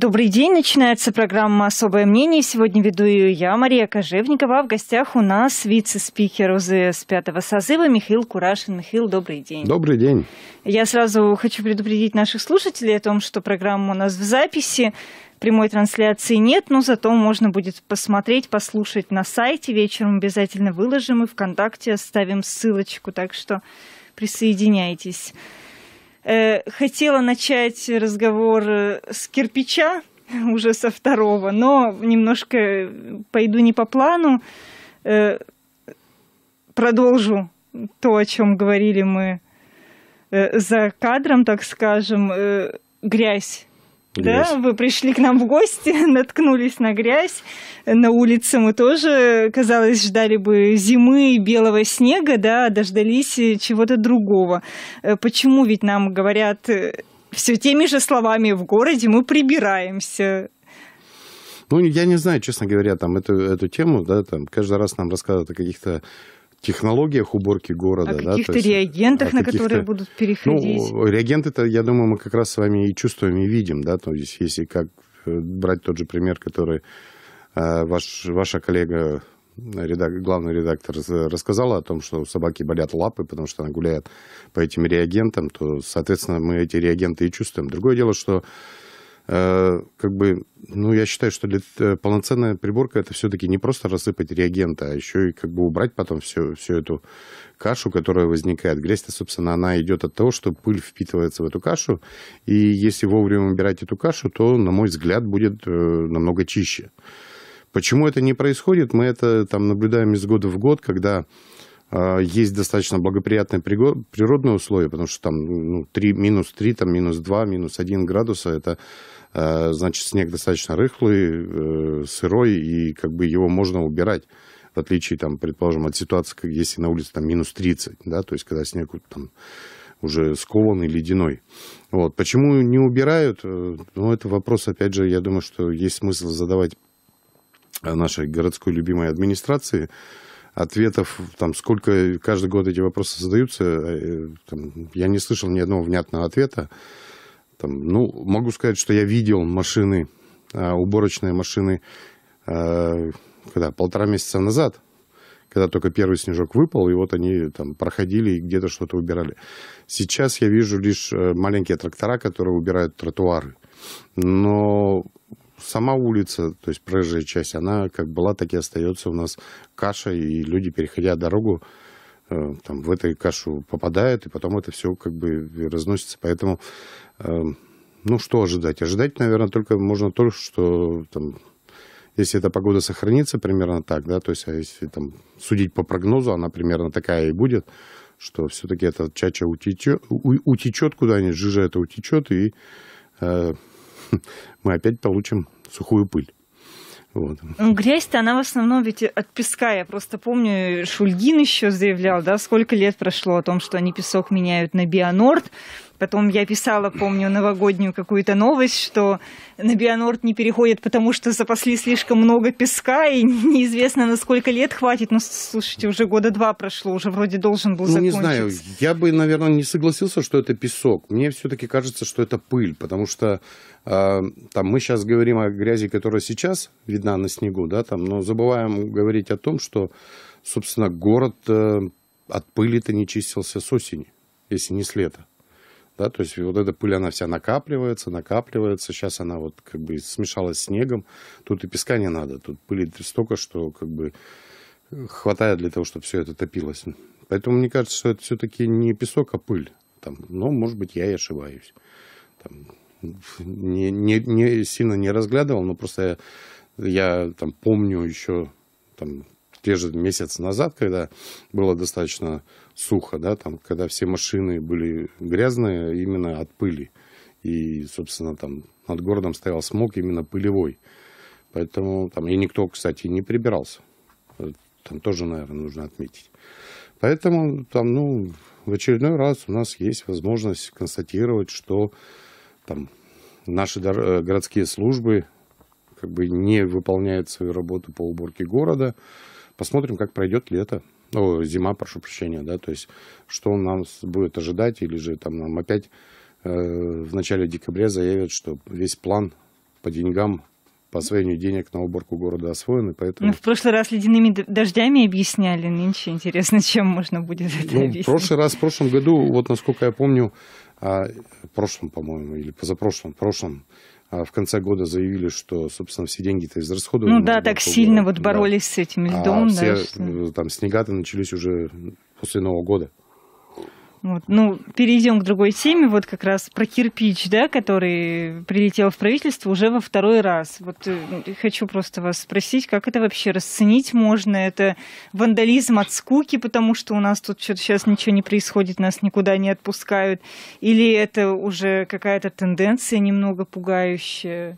Добрый день. Начинается программа «Особое мнение». Сегодня веду ее я, Мария Кожевникова. в гостях у нас вице-спикер УЗС пятого созыва Михаил Курашин. Михаил, добрый день. Добрый день. Я сразу хочу предупредить наших слушателей о том, что программа у нас в записи. Прямой трансляции нет, но зато можно будет посмотреть, послушать на сайте. Вечером обязательно выложим и ВКонтакте оставим ссылочку, так что присоединяйтесь. Э, хотела начать разговор э, с кирпича, уже со второго, но немножко пойду не по плану. Э, продолжу то, о чем говорили мы за кадром, так скажем. Грязь да, вы пришли к нам в гости, наткнулись на грязь. На улице мы тоже, казалось, ждали бы зимы и белого снега, да, а дождались чего-то другого. Э, почему ведь нам говорят э, все теми же словами в городе мы прибираемся? Ну, я не знаю, честно говоря, там эту, эту тему, да, там каждый раз нам рассказывают о каких-то технологиях уборки города. О каких-то да, есть, реагентах, на которые будут переходить. Ну, реагенты-то, я думаю, мы как раз с вами и чувствуем, и видим. Да? То есть, если как э, брать тот же пример, который э, ваш, ваша коллега, редак, главный редактор, рассказала о том, что собаки болят лапы, потому что она гуляет по этим реагентам, то, соответственно, мы эти реагенты и чувствуем. Другое дело, что Э, как бы, ну, я считаю, что для, э, полноценная приборка это все-таки не просто рассыпать реагента, а еще и как бы убрать потом всю, всю эту кашу, которая возникает. Грязь-то, собственно, она идет от того, что пыль впитывается в эту кашу, и если вовремя убирать эту кашу, то, на мой взгляд, будет э, намного чище. Почему это не происходит? Мы это там наблюдаем из года в год, когда есть достаточно благоприятные природные условия, потому что там ну, 3, ну, минус 3, там, минус 2, минус 1 градуса, это Э, значит, снег достаточно рыхлый, э, сырой, и как бы его можно убирать в отличие, там, предположим, от ситуации, как если на улице там минус 30, да, то есть когда снег там уже скованный, ледяной. Вот. Почему не убирают? Э, ну, это вопрос, опять же, я думаю, что есть смысл задавать нашей городской любимой администрации. Ответов, там, сколько каждый год эти вопросы задаются, там, я не слышал ни одного внятного ответа. Там, ну, могу сказать, что я видел машины, а, уборочные машины, а, когда полтора месяца назад, когда только первый снежок выпал, и вот они там проходили и где-то что-то убирали. Сейчас я вижу лишь э, маленькие трактора, которые убирают тротуары. Но сама улица, то есть проезжая часть, она как была, так и остается у нас каша, и люди, переходя дорогу, Э, там, в эту кашу попадает и потом это все как бы разносится. Поэтому, эм, ну, что ожидать? Ожидать, наверное, только можно только, что там, если эта погода сохранится примерно так, да, то есть а если там судить по прогнозу, она примерно такая и будет, что все-таки эта чача утечет, утечет куда-нибудь, жижа это утечет, и э, мы опять получим сухую пыль. Вот. Грязь-то она в основном ведь от песка. Я просто помню, Шульгин еще заявлял, да, сколько лет прошло о том, что они песок меняют на Бионорд. Потом я писала, помню, новогоднюю какую-то новость, что на Бионорд не переходят, потому что запасли слишком много песка, и неизвестно, на сколько лет хватит. Но, ну, слушайте, уже года два прошло, уже вроде должен был ну, закончиться. не знаю, я бы, наверное, не согласился, что это песок. Мне все-таки кажется, что это пыль, потому что э, там мы сейчас говорим о грязи, которая сейчас видна на снегу, да, там, но забываем говорить о том, что, собственно, город э, от пыли-то не чистился с осени, если не с лета да, то есть вот эта пыль, она вся накапливается, накапливается, сейчас она вот как бы смешалась с снегом, тут и песка не надо, тут пыли столько, что как бы э, хватает для того, чтобы все это топилось. Поэтому мне кажется, что это все-таки не песок, а пыль. Там, но, ну, может быть, я и ошибаюсь. Там, не, не, не сильно не разглядывал, но просто я, я там помню еще там, те же месяц назад, когда было достаточно сухо, да, там, когда все машины были грязные именно от пыли. И, собственно, там над городом стоял смог именно пылевой. Поэтому там и никто, кстати, не прибирался. Там тоже, наверное, нужно отметить. Поэтому там, ну, в очередной раз у нас есть возможность констатировать, что там наши э, городские службы как бы не выполняют свою работу по уборке города. Посмотрим, как пройдет лето о, ну, зима, прошу прощения, да, то есть что он нам будет ожидать, или же там нам опять э, в начале декабря заявят, что весь план по деньгам по освоению денег на уборку города освоен, и поэтому... Ну, в прошлый раз ледяными дождями объясняли, нынче интересно, чем можно будет это ну, объяснить. В прошлый раз, в прошлом году, вот насколько я помню, а, прошлом, по-моему, или позапрошлом, прошлом, а в конце года заявили, что, собственно, все деньги-то израсходовали. Ну да, так сильно вот боролись да. с этим льдом. А да, все что... Э, там снега-то начались уже после Нового года. Вот. Ну, перейдем к другой теме. Вот как раз про кирпич, да, который прилетел в правительство уже во второй раз. Вот э, хочу просто вас спросить, как это вообще расценить можно? Это вандализм от скуки, потому что у нас тут что-то сейчас ничего не происходит, нас никуда не отпускают. Или это уже какая-то тенденция немного пугающая?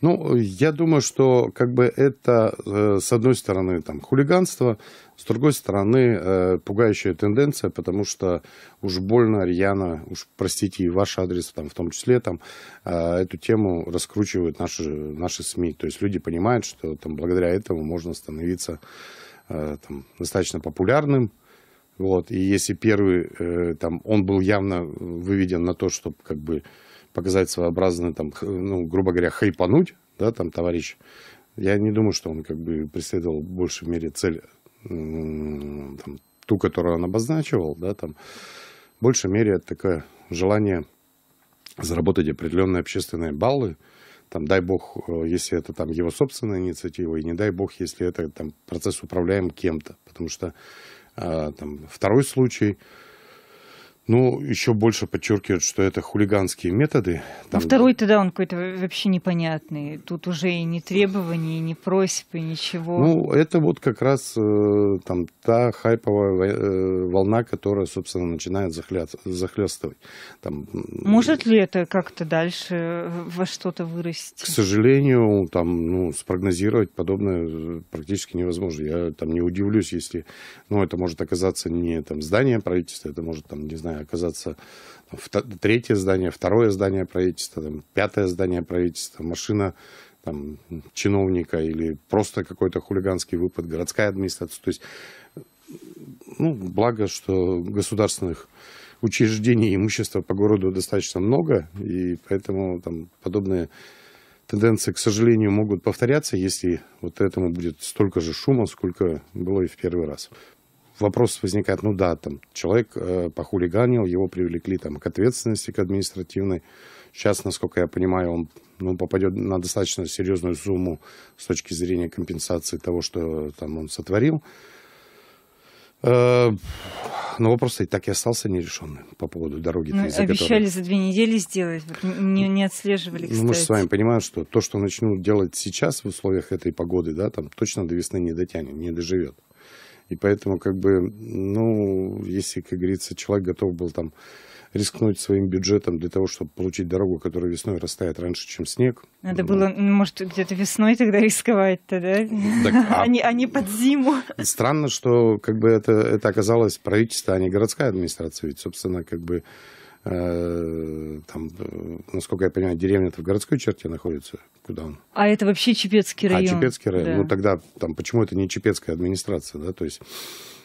Ну, я думаю, что как бы это, э, с одной стороны, там, хулиганство, с другой стороны, э, пугающая тенденция, потому что уж больно, рьяно, уж, простите, и ваш адрес там, в том числе, там, э, эту тему раскручивают наши, наши СМИ. То есть люди понимают, что там, благодаря этому можно становиться там, достаточно популярным, вот, и если первый, там, он был явно выведен на то, чтобы как бы показать своеобразно, там, ну, грубо говоря, хайпануть, да, там, товарищ, я не думаю, что он как бы преследовал больше в мере цель, там, ту, которую он обозначивал, да, там, в большей мере это такое желание заработать определенные общественные баллы, там, дай бог, э, если это там его собственная инициатива, и не дай бог, если это там процесс управляем кем-то, потому что э, там второй случай, ну, еще больше подчеркивают, что это хулиганские методы. Ну, там... Второй тогда он какой-то вообще непонятный. Тут уже и не требований, и не просьб, и ничего. Ну, это вот как раз э, там та хайповая э, волна, которая, собственно, начинает захлестывать. Там... Может ли это как-то дальше э, во что-то вырасти? К сожалению, там, ну, спрогнозировать подобное практически невозможно. Я там не удивлюсь, если, ну, это может оказаться не там здание правительства, это может там, не знаю, знаю, оказаться третье здание, второе здание правительства, там, пятое здание правительства, машина там, чиновника или просто какой-то хулиганский выпад, городская администрация. То есть, ну, благо, что государственных учреждений и имущества по городу достаточно много, и поэтому там подобные тенденции, к сожалению, могут повторяться, если вот этому будет столько же шума, сколько было и в первый раз вопрос возникает, ну да, там человек э, похулиганил, его привлекли там к ответственности, к административной. Сейчас, насколько я понимаю, он ну, попадет на достаточно серьезную сумму с точки зрения компенсации того, что там он сотворил. Э, но вопрос и так и остался нерешенным по поводу дороги. Ну, обещали которой... за две недели сделать, вот не, не отслеживали, кстати. Ну, мы же с вами понимаем, что то, что начнут делать сейчас в условиях этой погоды, да, там точно до весны не дотянет, не доживет. И поэтому, как бы, ну, если, как говорится, человек готов был там рискнуть своим бюджетом для того, чтобы получить дорогу, которая весной растает раньше, чем снег. Надо ну, было, ну. Ну, может, где-то весной тогда рисковать-то, да? Так, а... а, не, а не под зиму. Странно, что как бы это, это оказалось правительство, а не городская администрация. Ведь, собственно, как бы Э, там, э, насколько я понимаю, деревня-то в городской черте находится. Куда он? А это вообще Чепецкий а, район. А, Чепецкий район. Да. Ну, тогда там почему это не Чепецкая администрация, да, то есть...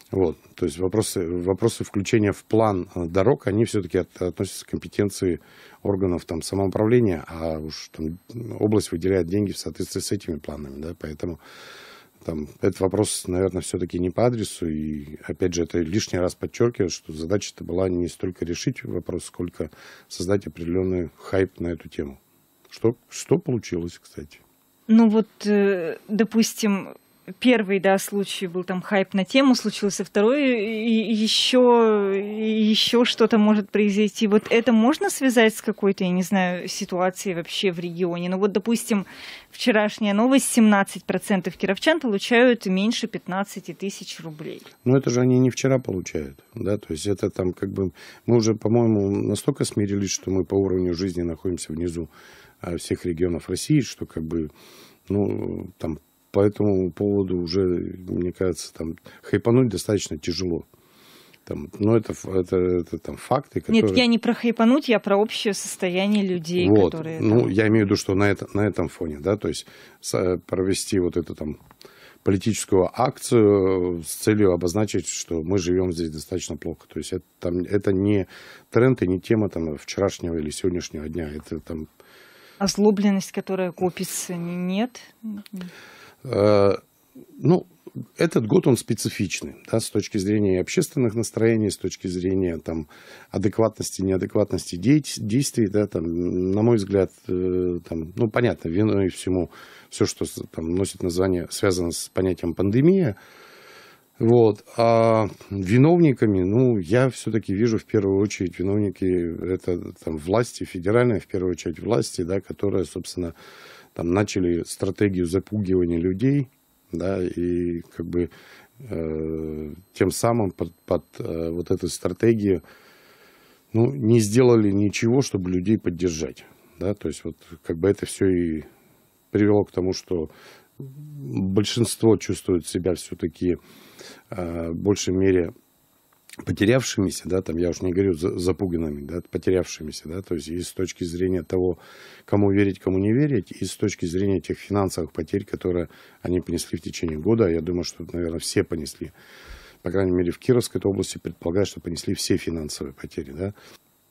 Вот, то есть вопросы, вопросы включения в план э, дорог, они все-таки от, относятся к компетенции органов там, самоуправления, а уж там область выделяет деньги в соответствии с этими планами, да, поэтому там, этот вопрос, наверное, все-таки не по адресу. И, опять же, это лишний раз подчеркивает, что задача-то была не столько решить вопрос, сколько создать определенный хайп на эту тему. Что, что получилось, кстати? Ну вот, э, допустим, первый, да, случай был там хайп на тему случился, второй и еще и еще что-то может произойти. Вот это можно связать с какой-то, я не знаю, ситуацией вообще в регионе. Ну вот, допустим, вчерашняя новость: 17% кировчан получают меньше 15 тысяч рублей. Ну это же они не вчера получают, да, то есть это там как бы мы уже, по-моему, настолько смирились, что мы по уровню жизни находимся внизу а, всех регионов России, что как бы ну, там по этому поводу уже, мне кажется, там хайпануть достаточно тяжело. Там, ну, это, это, это там факты, которые... Нет, я не про хайпануть, я про общее состояние людей, вот. которые... Ну, там... я имею в виду, что на, это, на этом фоне, да, то есть э, провести вот эту там политическую акцию э, с целью обозначить, что мы живем здесь достаточно плохо. То есть это, там, это не тренд и не тема там, вчерашнего или сегодняшнего дня. Это там... Озлобленность, которая копится, нет? Э, ну, этот год он специфичный, да, с точки зрения общественных настроений, с точки зрения там, адекватности, неадекватности действий, да, там, на мой взгляд, э, там, ну, понятно, виной всему, все, что там, носит название, связано с понятием пандемия, вот. А виновниками, ну, я все-таки вижу в первую очередь виновники, это там власти, федеральные в первую очередь власти, да, которая, собственно, там начали стратегию запугивания людей, да, и как бы э, тем самым под, под э, вот эту стратегию ну, не сделали ничего, чтобы людей поддержать. Да, то есть вот как бы это все и привело к тому, что большинство чувствует себя все-таки э, в большей мере потерявшимися, да, там я уж не говорю запуганными, да, потерявшимися, да, то есть и с точки зрения того, кому верить, кому не верить, и с точки зрения тех финансовых потерь, которые они понесли в течение года, я думаю, что, наверное, все понесли, по крайней мере, в Кировской области предполагаю, что понесли все финансовые потери, да.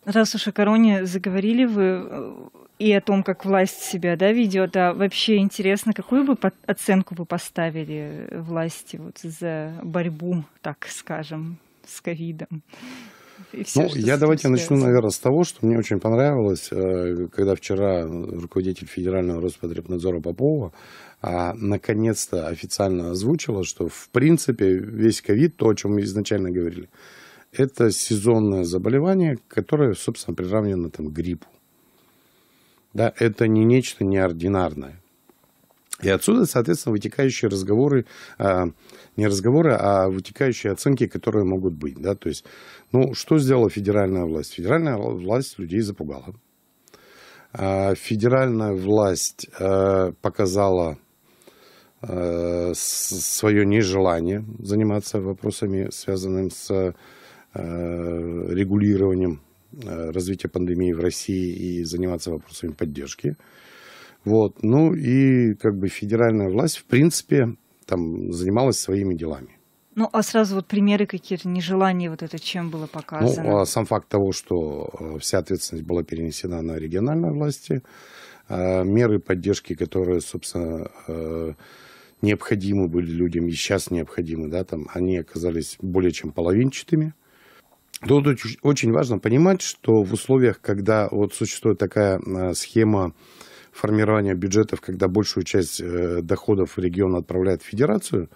Раз уж о короне заговорили вы э, и о том, как власть себя да, ведет, а вообще интересно, какую бы оценку вы поставили власти вот, за борьбу, так скажем, с ковидом. ну, я давайте я начну, наверное, с того, что мне очень понравилось, э, когда вчера руководитель Федерального Роспотребнадзора Попова а, наконец-то официально озвучила, что в принципе весь ковид, то, о чем мы изначально говорили, это сезонное заболевание, которое, собственно, приравнено там, к гриппу. Да, это не нечто неординарное. И отсюда, соответственно, вытекающие разговоры, а, не разговоры, а вытекающие оценки, которые могут быть. Да? То есть, ну, что сделала федеральная власть? Федеральная власть людей запугала. А, федеральная власть а, показала а, свое нежелание заниматься вопросами, связанными с а, регулированием развития пандемии в России и заниматься вопросами поддержки. Вот. Ну и как бы федеральная власть, в принципе, там занималась своими делами. Ну, а сразу вот примеры какие-то, нежелания вот это чем было показано? Ну, а сам факт того, что э, вся ответственность была перенесена на региональные власти, э, меры поддержки, которые, собственно, э, необходимы были людям и сейчас необходимы, да, там, они оказались более чем половинчатыми. Тут очень важно понимать, что в условиях, когда вот существует такая схема формирования бюджетов, когда большую часть э, доходов региона отправляет в федерацию,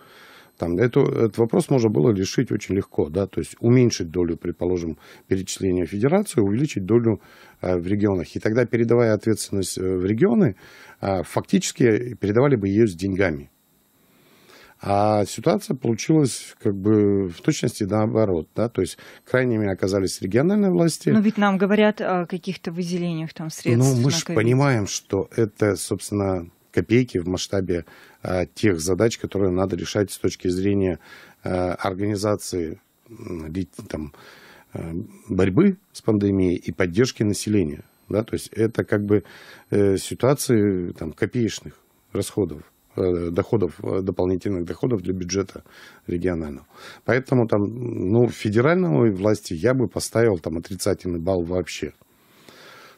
там, это, этот вопрос можно было решить очень легко, да, то есть уменьшить долю, предположим, перечисления федерацию, увеличить долю э, в регионах. И тогда, передавая ответственность э, в регионы, э, фактически передавали бы ее с деньгами. А ситуация получилась как бы в точности наоборот. Да? То есть крайними оказались региональные власти. Но ведь нам говорят о каких-то выделениях там средств. Ну, мы же понимаем, что это, собственно, копейки в масштабе а, тех задач, которые надо решать с точки зрения а, организации там, а, борьбы с пандемией и поддержки населения. Да? То есть это как бы э, ситуации там, копеечных расходов. Э, доходов, э, дополнительных доходов для бюджета регионального. Поэтому там, ну, федеральной власти я бы поставил там отрицательный балл вообще.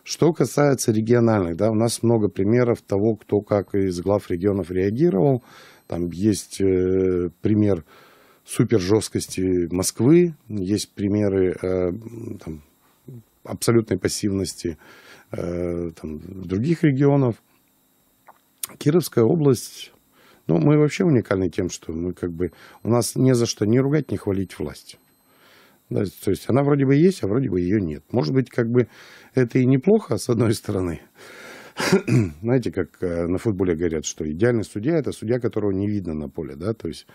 Что касается региональных, да, у нас много примеров того, кто как из глав регионов реагировал. Там есть э, пример супер жесткости Москвы, есть примеры э, там, абсолютной пассивности э, там, других регионов. Кировская область, ну, мы вообще уникальны тем, что мы как бы, у нас не за что не ругать, не хвалить власть. Да, то есть она вроде бы есть, а вроде бы ее нет. Может быть, как бы это и неплохо, с одной стороны. Знаете, как э, на футболе говорят, что идеальный судья – это судья, которого не видно на поле. Да? То есть,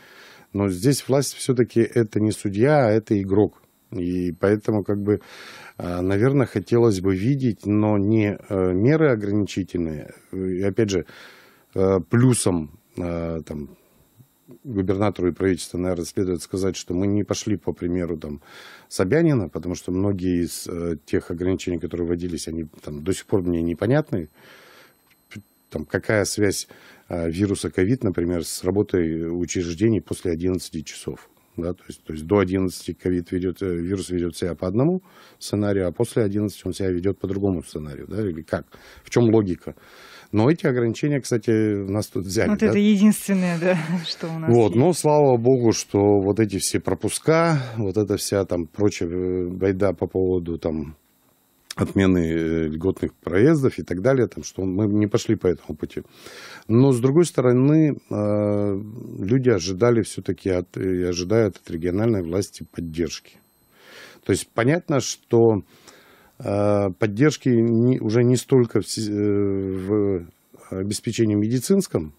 но здесь власть все-таки это не судья, а это игрок. И поэтому, как бы, э, наверное, хотелось бы видеть, но не э, меры ограничительные. И опять же, Э, плюсом э, там, губернатору и правительству, наверное, следует сказать, что мы не пошли по примеру там, Собянина, потому что многие из э, тех ограничений, которые вводились, они там, до сих пор мне непонятны. Там, какая связь вируса ковид, например, с работой учреждений после 11 часов? Да, то, есть, то есть до 11 COVID ведет, вирус ведет себя по одному сценарию, а после 11 он себя ведет по другому сценарию. Да, или как? В чем логика? Но эти ограничения, кстати, у нас тут взяли. Вот да? это единственное, да, что у нас Вот, есть. но слава богу, что вот эти все пропуска, вот эта вся там прочая байда по поводу там отмены э, льготных проездов и так далее, там, что мы не пошли по этому пути. Но, с другой стороны, э, люди ожидали все-таки от, и ожидают от региональной власти поддержки. То есть понятно, что Э, поддержки не, уже не столько в, э, в обеспечении медицинском,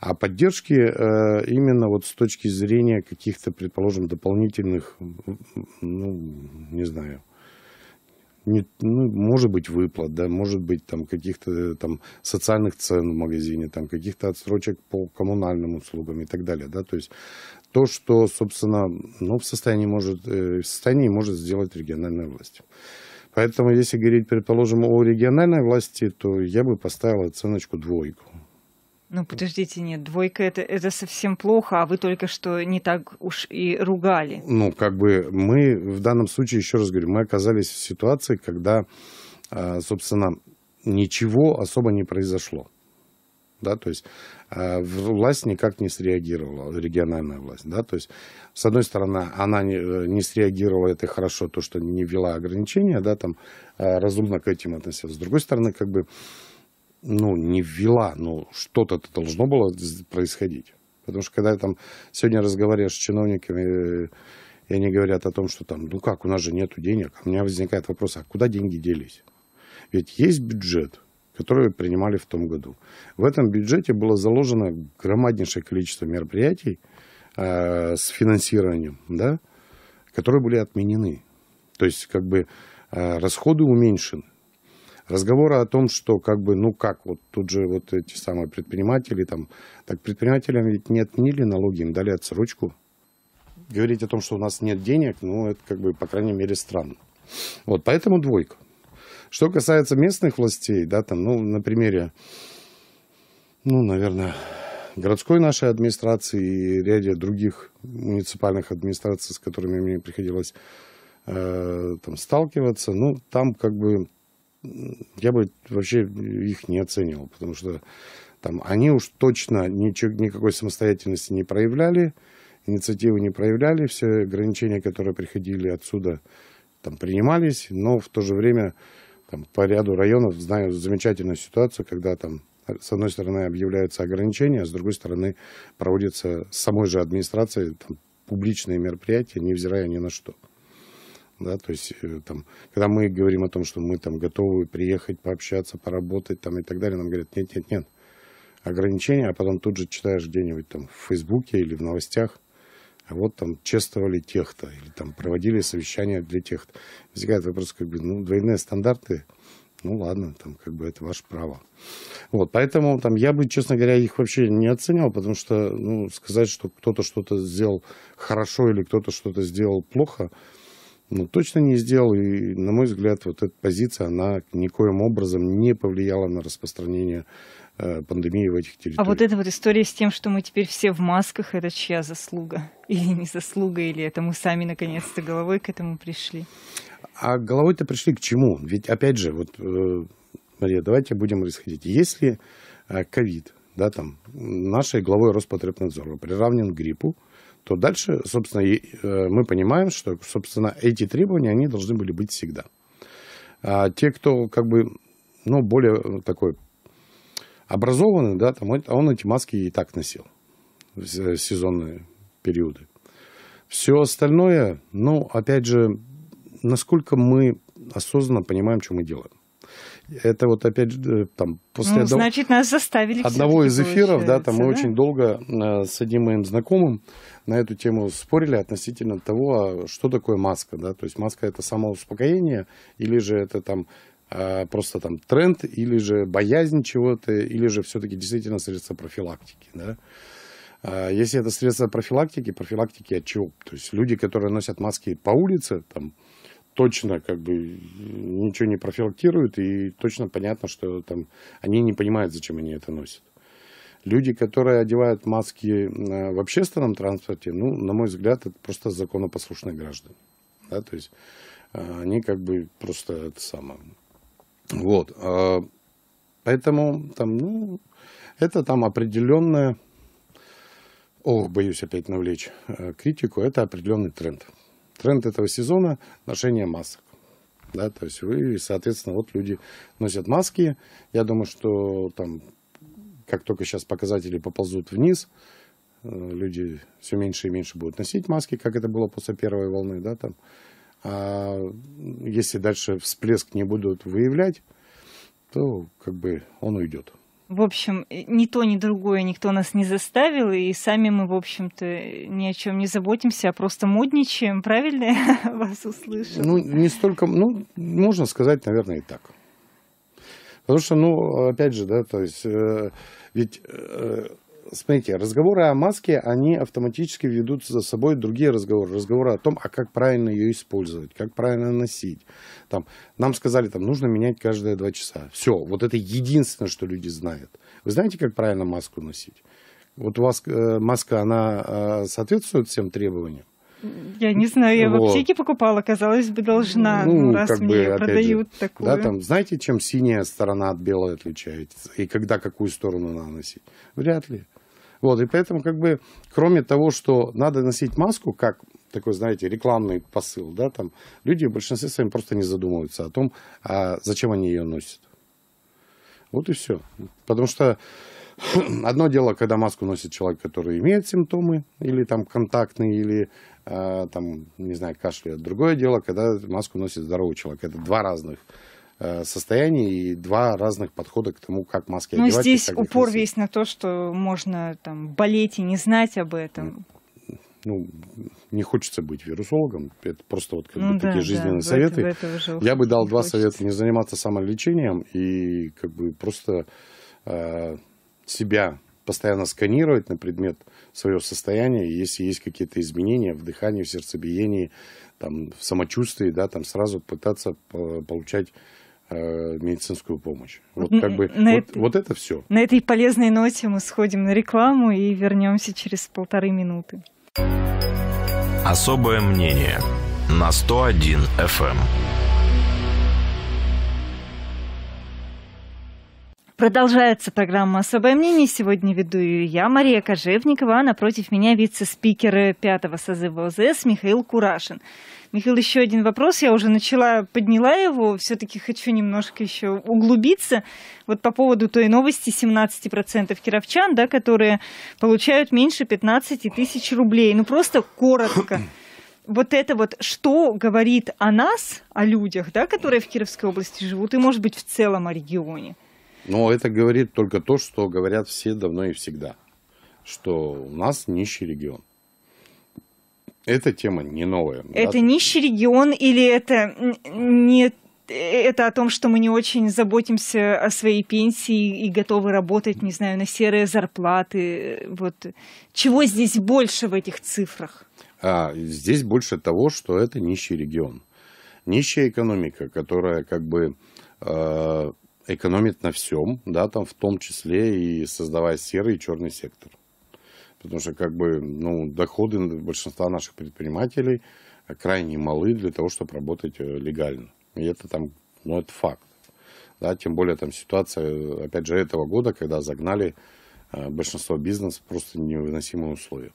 а поддержки э, именно вот с точки зрения каких-то, предположим, дополнительных, ну, не знаю, не, ну, может быть, выплат, да, может быть, там, каких-то там социальных цен в магазине, там, каких-то отсрочек по коммунальным услугам и так далее, да, то есть то, что, собственно, ну, в состоянии может, в состоянии может сделать региональная власть. Поэтому, если говорить, предположим, о региональной власти, то я бы поставил оценочку двойку. Ну, подождите, нет, двойка это, это совсем плохо, а вы только что не так уж и ругали. Ну, как бы мы в данном случае, еще раз говорю, мы оказались в ситуации, когда, а, собственно, ничего особо не произошло да, то есть э, власть никак не среагировала, региональная власть, да, то есть с одной стороны она не, э, не среагировала, это хорошо, то, что не ввела ограничения, да, там э, разумно к этим относилась, с другой стороны, как бы, ну, не ввела, но что-то должно было происходить, потому что когда я там сегодня разговариваешь с чиновниками, и они говорят о том, что там, ну как, у нас же нет денег, а у меня возникает вопрос, а куда деньги делись? Ведь есть бюджет, которые принимали в том году. В этом бюджете было заложено громаднейшее количество мероприятий э, с финансированием, да, которые были отменены. То есть, как бы, э, расходы уменьшены. Разговоры о том, что как бы, ну как, вот тут же вот эти самые предприниматели там, так предпринимателям ведь не отменили налоги, им дали отсрочку. Говорить о том, что у нас нет денег, ну это как бы, по крайней мере, странно. Вот, поэтому двойка. Что касается местных властей, да, там, ну, на примере, ну, наверное, городской нашей администрации и ряде других муниципальных администраций, с которыми мне приходилось э, там сталкиваться, ну, там как бы я бы вообще их не оценивал, потому что там они уж точно ничего, никакой самостоятельности не проявляли, инициативы не проявляли, все ограничения, которые приходили отсюда, там принимались, но в то же время там, по ряду районов знаю замечательную ситуацию, когда там с одной стороны объявляются ограничения, а с другой стороны проводятся самой же администрацией там, публичные мероприятия, невзирая ни на что. Да, то есть, э, там, когда мы говорим о том, что мы там готовы приехать, пообщаться, поработать там, и так далее, нам говорят, нет, нет, нет, ограничения, а потом тут же читаешь где-нибудь там в Фейсбуке или в новостях, а вот там чествовали тех-то, или там проводили совещания для тех-то. Возникает вопрос, как бы, ну, двойные стандарты, ну, ладно, там, как бы, это ваше право. Вот, поэтому, там, я бы, честно говоря, их вообще не оценивал, потому что, ну, сказать, что кто-то что-то сделал хорошо или кто-то что-то сделал плохо – ну, точно не сделал. И, на мой взгляд, вот эта позиция, она никоим образом не повлияла на распространение э, пандемии в этих территориях. А вот эта вот история с тем, что мы теперь все в масках, это чья заслуга? Или не заслуга, или это мы сами наконец-то головой к этому пришли? А головой-то пришли к чему? Ведь, опять же, вот, э, Мария, давайте будем исходить. Если э, ковид, да, там, нашей главой Роспотребнадзора приравнен к гриппу, то дальше, собственно, э, мы понимаем, что, собственно, эти требования, они должны были быть всегда. А те, кто как бы, ну, более э, такой образованный, да, там, он эти маски и так носил в э, сезонные периоды. Все остальное, ну, опять же, насколько мы осознанно понимаем, что мы делаем. Это вот опять э, там после ну, одного, значит, нас заставили одного из эфиров, да, там да? мы очень долго э, с одним моим знакомым на эту тему спорили относительно того, а, что такое маска, да, то есть маска это самоуспокоение или же это там а, просто там тренд или же боязнь чего-то, или же все-таки действительно средство профилактики, да. А, если это средство профилактики, профилактики от чего? То есть люди, которые носят маски по улице, там, точно как бы ничего не профилактируют, и точно понятно, что там они не понимают, зачем они это носят. Люди, которые одевают маски э, в общественном транспорте, ну, на мой взгляд, это просто законопослушные граждане. Да, то есть э, они как бы просто это самое. Вот. А, поэтому там, ну, это там определенная, ох, боюсь опять навлечь э, критику, это определенный тренд. Тренд этого сезона – ношение масок. Да, то есть, вы, соответственно, вот люди носят маски. Я думаю, что там, как только сейчас показатели поползут вниз, э, люди все меньше и меньше будут носить маски, как это было после первой волны, да, там. А если дальше всплеск не будут выявлять, то как бы он уйдет. В общем, ни то, ни другое никто нас не заставил, и сами мы, в общем-то, ни о чем не заботимся, а просто модничаем, правильно я вас услышал? Ну, не столько, ну, можно сказать, наверное, и так. Потому что, ну, опять же, да, то есть, э, ведь э, смотрите, разговоры о маске, они автоматически ведут за собой другие разговоры. Разговоры о том, а как правильно ее использовать, как правильно носить. Там, нам сказали, там, нужно менять каждые два часа. Все, вот это единственное, что люди знают. Вы знаете, как правильно маску носить? Вот у вас э, маска, она э, соответствует всем требованиям? Я не знаю, я вот. в аптеке покупала, казалось бы, должна, ну, ну раз как мне бы, продают же, такую. Да, там, знаете, чем синяя сторона от белой отличается? И когда какую сторону наносить? Вряд ли. Вот, и поэтому, как бы, кроме того, что надо носить маску, как такой, знаете, рекламный посыл, да, там, люди в большинстве своем просто не задумываются о том, а зачем они ее носят. Вот и все. Потому что одно дело, когда маску носит человек, который имеет симптомы, или там контактный, или э, там, не знаю, кашляет. Другое дело, когда маску носит здоровый человек. Это два разных Э, состоянии и два разных подхода к тому, как маски Но одевать. Но здесь упор носить. весь на то, что можно там болеть и не знать об этом. Ну, не хочется быть вирусологом, это просто вот как ну, бы да, такие жизненные да, советы. В это, в это Я бы дал два хочется. совета: не заниматься самолечением и как бы просто э, себя постоянно сканировать на предмет своего состояния, если есть какие-то изменения в дыхании, в сердцебиении, там, в самочувствии, да, там сразу пытаться получать Э, медицинскую помощь. Вот как бы на вот, это, вот это все. На этой полезной ноте мы сходим на рекламу и вернемся через полторы минуты. Особое мнение на 101 FM. Продолжается программа «Особое мнение». Сегодня веду ее я, Мария Кожевникова, а напротив меня вице-спикеры пятого созыва ОЗС Михаил Курашин. Михаил, еще один вопрос. Я уже начала, подняла его. Все-таки хочу немножко еще углубиться. Вот по поводу той новости 17% кировчан, да, которые получают меньше 15 тысяч рублей. Ну, просто коротко вот это вот, что говорит о нас, о людях, да, которые в Кировской области живут, и, может быть, в целом о регионе? Но это говорит только то, что говорят все давно и всегда, что у нас нищий регион. Эта тема не новая. Это да? нищий регион или это не это о том, что мы не очень заботимся о своей пенсии и готовы работать, не знаю, на серые зарплаты. Вот чего здесь больше в этих цифрах? А, здесь больше того, что это нищий регион, нищая экономика, которая как бы э, экономит на всем, да, там в том числе и создавая серый и черный сектор. Потому что как бы, ну, доходы большинства наших предпринимателей а крайне малы для того, чтобы работать э, легально. И это там, ну, это факт. Да, тем более там ситуация, опять же, этого года, когда загнали э, большинство бизнеса просто невыносимые условия.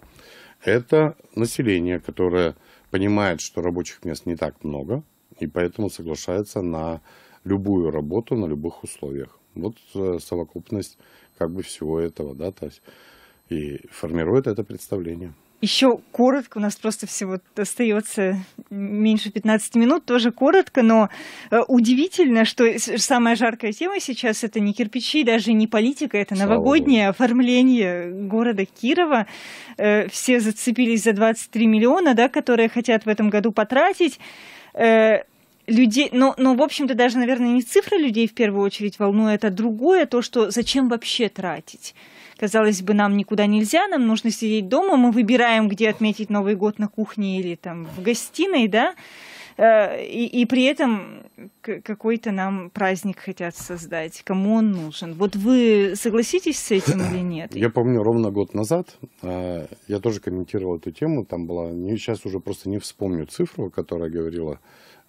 Это население, которое понимает, что рабочих мест не так много, и поэтому соглашается на любую работу на любых условиях. Вот э, совокупность как бы всего этого, да, то есть и формирует это представление. Еще коротко, у нас просто всего остается меньше 15 минут, тоже коротко, но э, удивительно, что самая жаркая тема сейчас это не кирпичи, даже не политика, это новогоднее Слава оформление города Кирова. Э, все зацепились за 23 миллиона, да, которые хотят в этом году потратить людей, но, но в общем-то даже, наверное, не цифра людей в первую очередь волнует, а другое то, что зачем вообще тратить. Казалось бы, нам никуда нельзя, нам нужно сидеть дома, мы выбираем, где отметить Новый год на кухне или там в гостиной, да, э, и, и при этом какой-то нам праздник хотят создать, кому он нужен. Вот вы согласитесь с этим или нет? Я помню, ровно год назад э, я тоже комментировал эту тему, там была, сейчас уже просто не вспомню цифру, которая говорила,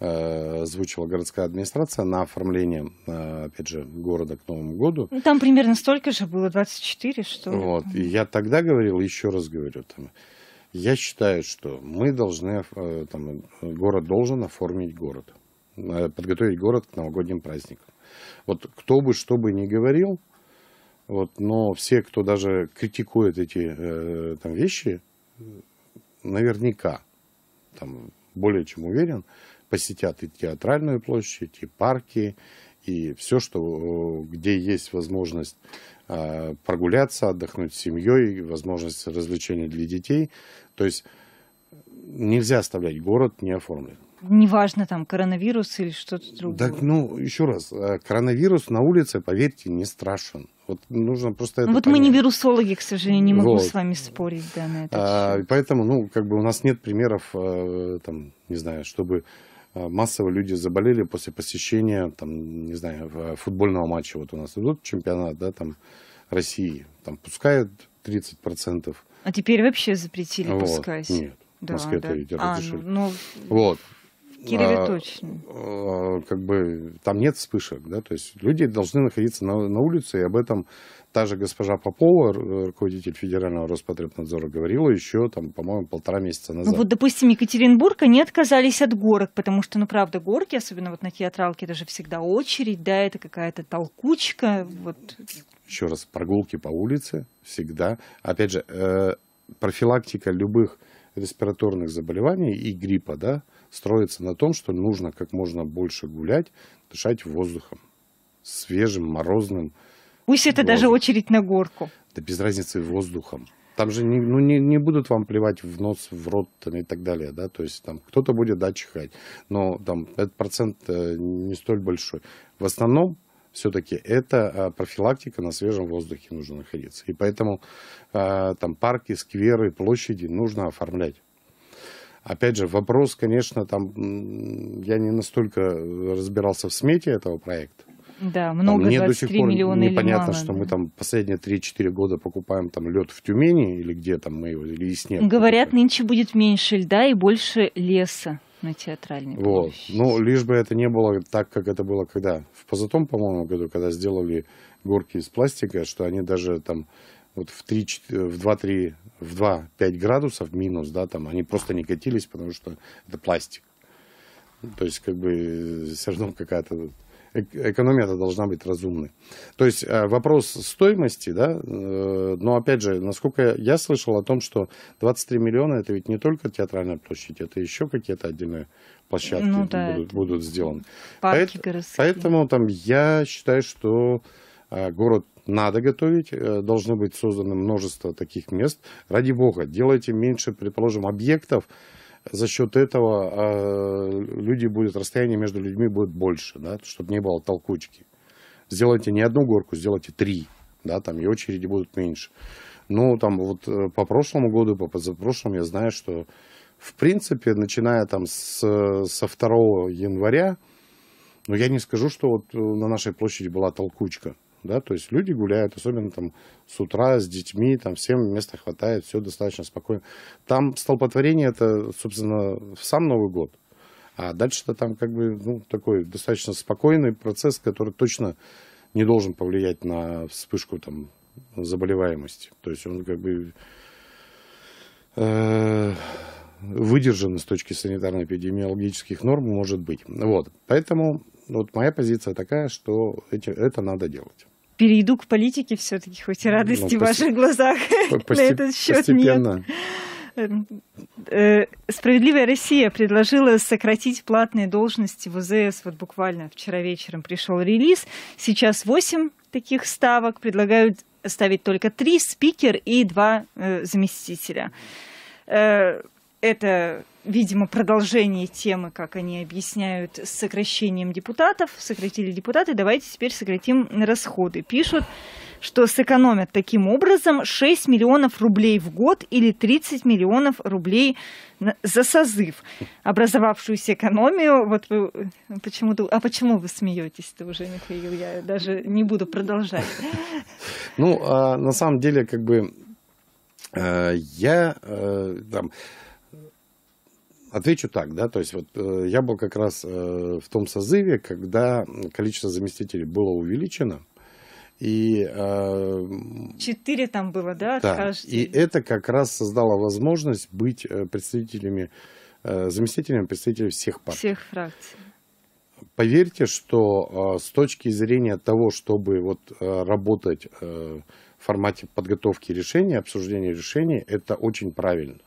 Э, озвучила городская администрация на оформление, э, опять же, города к Новому году. Ну, там примерно столько же было, 24, что ли. Вот, и я тогда говорил, еще раз говорю, там, я считаю, что мы должны, э, там, город должен оформить город, подготовить город к новогодним праздникам. Вот кто бы что бы ни говорил, вот, но все, кто даже критикует эти там, вещи, наверняка, там, более чем уверен, посетят и театральную площадь, и парки, и все, что, э, где есть возможность а, прогуляться, отдохнуть с семьей, возможность развлечений для детей. То есть нельзя оставлять город не оформлен. Неважно, там коронавирус или что-то другое. Так, ну, еще раз, э, коронавирус на улице, поверьте, не страшен. Вот нужно просто ну это. Вот понять. мы не вирусологи, к сожалению, не могу вот. с вами спорить, да, на это. А, поэтому, ну, как бы у нас нет примеров, э, там, не знаю, чтобы Э, массово люди заболели после посещения, там, не знаю, э, футбольного матча. Вот у нас идут чемпионат, да, там, России, там пускают 30%. А теперь вообще запретили вот. пускать? Нет. Да, в Москве да. это разрешили. А, ну, ну... Вот. В а, точно. А, как бы там нет вспышек, да, то есть люди должны находиться на, на улице, и об этом та же госпожа Попова, руководитель Федерального Роспотребнадзора, говорила еще, там, по-моему, полтора месяца ну, назад. Ну вот, допустим, Екатеринбург, они отказались от горок, потому что, ну, правда, горки, особенно вот на театралке, это же всегда очередь, да, это какая-то толкучка, вот. Еще раз, прогулки по улице всегда. Опять же, э, профилактика любых респираторных заболеваний и гриппа, да, строится на том, что нужно как можно больше гулять, дышать воздухом, свежим, морозным. Пусть это воздух. даже очередь на горку. Да без разницы воздухом. Там же не, ну, не, не будут вам плевать в нос, в рот и так далее, да, то есть там кто-то будет, да, чихать, но там этот процент э, не столь большой. В основном все-таки это а, профилактика на свежем воздухе нужно находиться. И поэтому а, там парки, скверы, площади нужно оформлять. Опять же, вопрос, конечно, там я не настолько разбирался в смете этого проекта. Да, много там, мне до сих пор непонятно, мало, что да. мы там последние 3-4 года покупаем там лед в Тюмени или где там мы его, или снег. Говорят, какой нынче будет меньше льда и больше леса на театральной Вот. Площади. Ну, лишь бы это не было так, как это было когда? В позатом, по-моему, году, когда сделали горки из пластика, что они даже там вот в, 3, э, в 2-3, в 2-5 градусов минус, да, там они просто не катились, потому что это пластик. То есть, как бы, э, все равно какая-то экономия-то должна быть разумной. То есть э, вопрос стоимости, да, но опять же, насколько я слышал о том, что 23 миллиона это ведь не только театральная площадь, это еще какие-то отдельные площадки ну, да, будут, будут сделаны. А парки Поэт, Поэтому там я считаю, что город надо готовить, э, должно быть создано множество таких мест. Ради бога, делайте меньше, предположим, объектов, за счет этого э, люди будут, расстояние между людьми будет больше, да, чтобы не было толкучки. Сделайте не одну горку, сделайте три, да, там и очереди будут меньше. Ну, там вот э, по прошлому году, по позапрошлому я знаю, что в принципе, начиная там с, со 2 января, но ну, я не скажу, что вот на нашей площади была толкучка да, то есть люди гуляют, особенно там с утра, с детьми, там всем места хватает, все достаточно спокойно. Там столпотворение, это, собственно, в сам Новый год, а дальше-то там как бы, ну, такой достаточно спокойный процесс, который точно не должен повлиять на вспышку там заболеваемости, то есть он как бы... Э, выдержан с точки санитарно-эпидемиологических норм, может быть. Вот. Поэтому вот моя позиция такая, что эти, это надо делать перейду к политике все-таки, хоть и ну, радости ну, в ваших глазах на этот счет нет. Э, э, Справедливая Россия предложила сократить платные должности в УЗС. Вот буквально вчера вечером пришел релиз. Сейчас 8 таких ставок. Предлагают ставить только 3 спикер и 2 э, заместителя. Э, это, видимо, продолжение темы, как они объясняют, с сокращением депутатов. Сократили депутаты, давайте теперь сократим расходы. Пишут, что сэкономят таким образом 6 миллионов рублей в год или 30 миллионов рублей за созыв. Образовавшуюся экономию, вот вы почему-то... А почему вы смеетесь-то уже, Михаил? Я даже не буду продолжать. Ну, а на самом деле, как бы э, я э, там Отвечу так, да, то есть вот э, я был как раз э, в том созыве, когда количество заместителей было увеличено, и... Э, Четыре там было, да? Да, и это как раз создало возможность быть э, представителями, э, заместителями представителей всех партий. Всех фракций. Поверьте, что э, с точки зрения того, чтобы вот э, работать э, в формате подготовки решений, обсуждения решений, это очень правильно.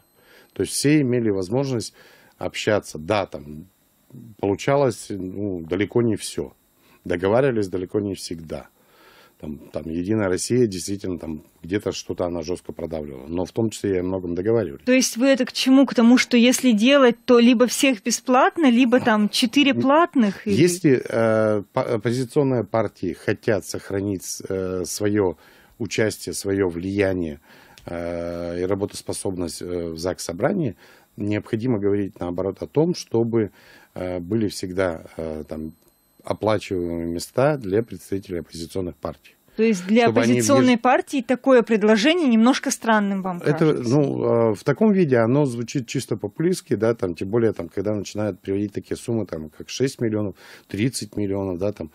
То есть все имели возможность общаться. Да, там получалось ну, далеко не все. Договаривались далеко не всегда. Там, там Единая Россия действительно там где-то что-то она жестко продавливала. Но в том числе я о многом договаривались. То есть вы это к чему? К тому, что если делать, то либо всех бесплатно, либо там четыре платных? Если э, оппозиционные партии хотят сохранить э, свое участие, свое влияние э, и работоспособность э, в ЗАГС-собрании, необходимо говорить наоборот о том, чтобы э, были всегда э, там, оплачиваемые места для представителей оппозиционных партий. То есть для Чтобы оппозиционной они... партии такое предложение немножко странным вам кажется? Это, ну, э, в таком виде оно звучит чисто популистски, да, там, тем более, там, когда начинают приводить такие суммы, там, как 6 миллионов, 30 миллионов, да, там,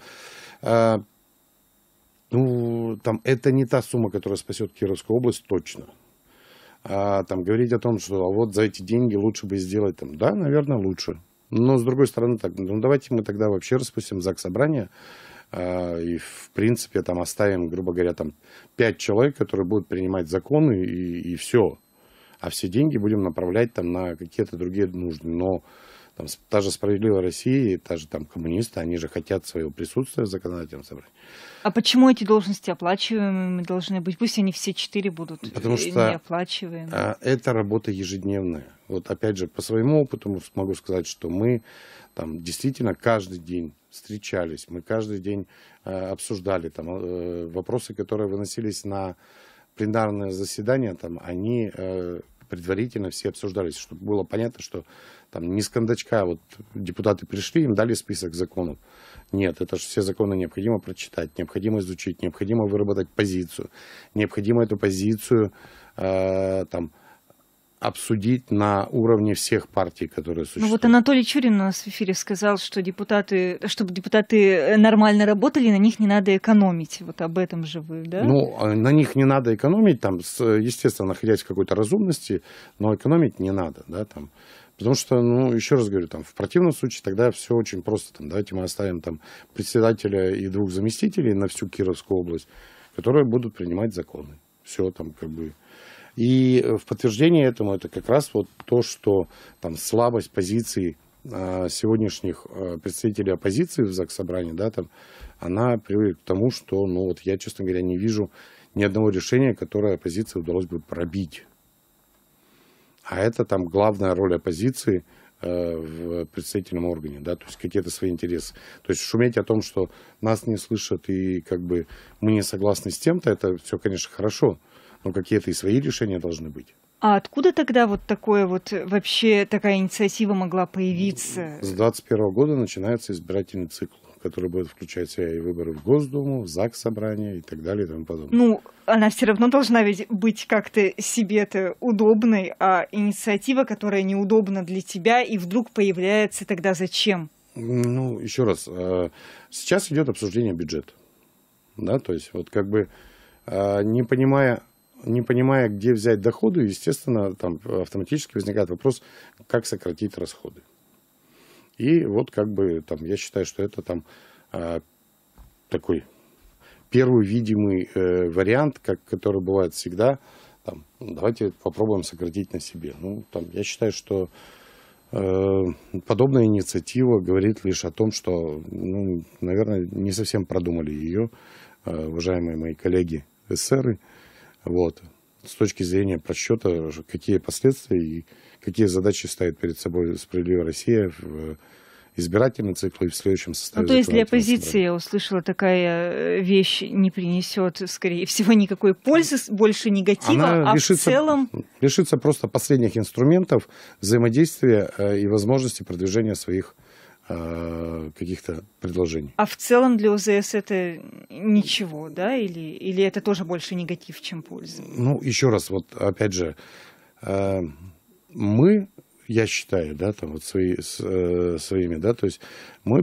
ну, там, это не та сумма, которая спасет Кировскую область точно а, там, говорить о том, что а вот за эти деньги лучше бы сделать, там, да, наверное, лучше. Но, с другой стороны, так, ну, давайте мы тогда вообще распустим ЗАГС собрание, а, и, в принципе, там оставим, грубо говоря, там, пять человек, которые будут принимать законы, и, и все. А все деньги будем направлять там на какие-то другие нужды. Но там, та же «Справедливая Россия» и та же там коммунисты, они же хотят своего присутствия в законодательном собрании. А почему эти должности оплачиваемыми должны быть? Пусть они все четыре будут э, Потому что неоплачиваемыми. А, это работа ежедневная. Вот опять же, по своему опыту могу сказать, что мы там действительно каждый день встречались, мы каждый день э, обсуждали там, э, вопросы, которые выносились на пленарное заседание, там, они э, предварительно все обсуждались, чтобы было понятно, что там не с кондачка, а вот депутаты пришли, им дали список законов. Нет, это же все законы необходимо прочитать, необходимо изучить, необходимо выработать позицию, необходимо эту позицию э, там, обсудить на уровне всех партий, которые существуют. Ну вот Анатолий Чурин у нас в эфире сказал, что депутаты, чтобы депутаты нормально работали, на них не надо экономить. Вот об этом же вы, да? Ну, э, на них не надо экономить, там, э, естественно, находясь в какой-то разумности, но экономить не надо, да, там. Потому что, ну, еще раз говорю, там, в противном случае тогда все очень просто. Там, давайте мы оставим там председателя и двух заместителей на всю Кировскую область, которые будут принимать законы. Все там как бы... И э, в подтверждение этому это как раз вот то, что там слабость позиций э, сегодняшних э, представителей оппозиции в ЗАГС собрании, да, там, она приводит к тому, что, ну, вот я, честно говоря, не вижу ни одного решения, которое оппозиции удалось бы пробить. А это там главная роль оппозиции э, в представительном органе, да, то есть какие-то свои интересы. То есть шуметь о том, что нас не слышат и как бы мы не согласны с тем-то, это все, конечно, хорошо, но какие-то и свои решения должны быть. А откуда тогда вот такое вот вообще такая инициатива могла появиться? С 2021 года начинается избирательный цикл который будет включать в себя и выборы в Госдуму, в ЗАГС собрания и так далее и тому подобное. Ну, она все равно должна ведь быть как-то себе-то удобной, а инициатива, которая неудобна для тебя и вдруг появляется, тогда зачем? Ну, еще раз, а, сейчас идет обсуждение бюджета. Да, то есть вот как бы а, не понимая не понимая, где взять доходы, естественно, там автоматически возникает вопрос, как сократить расходы. И вот как бы там, я считаю, что это там а, такой первый видимый э, вариант, как, который бывает всегда. Там, «Ну, давайте попробуем сократить на себе. Ну, там, я считаю, что э, подобная инициатива говорит лишь о том, что, ну, наверное, не совсем продумали ее, э, уважаемые мои коллеги эсеры. Вот. С точки зрения подсчета, какие последствия и какие задачи ставит перед собой справедливая Россия в э, избирательный цикл и в следующем составе. Ну, то есть для оппозиции я услышала такая э, вещь не принесет, скорее всего, никакой пользы, больше негатива, Она а лишится, в целом... Лишится просто последних инструментов взаимодействия э, и возможности продвижения своих Э, каких-то предложений. А в целом для ОЗС это ничего, да? Или, или это тоже больше негатив, чем польза? Ну, еще раз, вот опять же, э, мы, я считаю, да, там вот свои, с, э, своими, да, то есть мы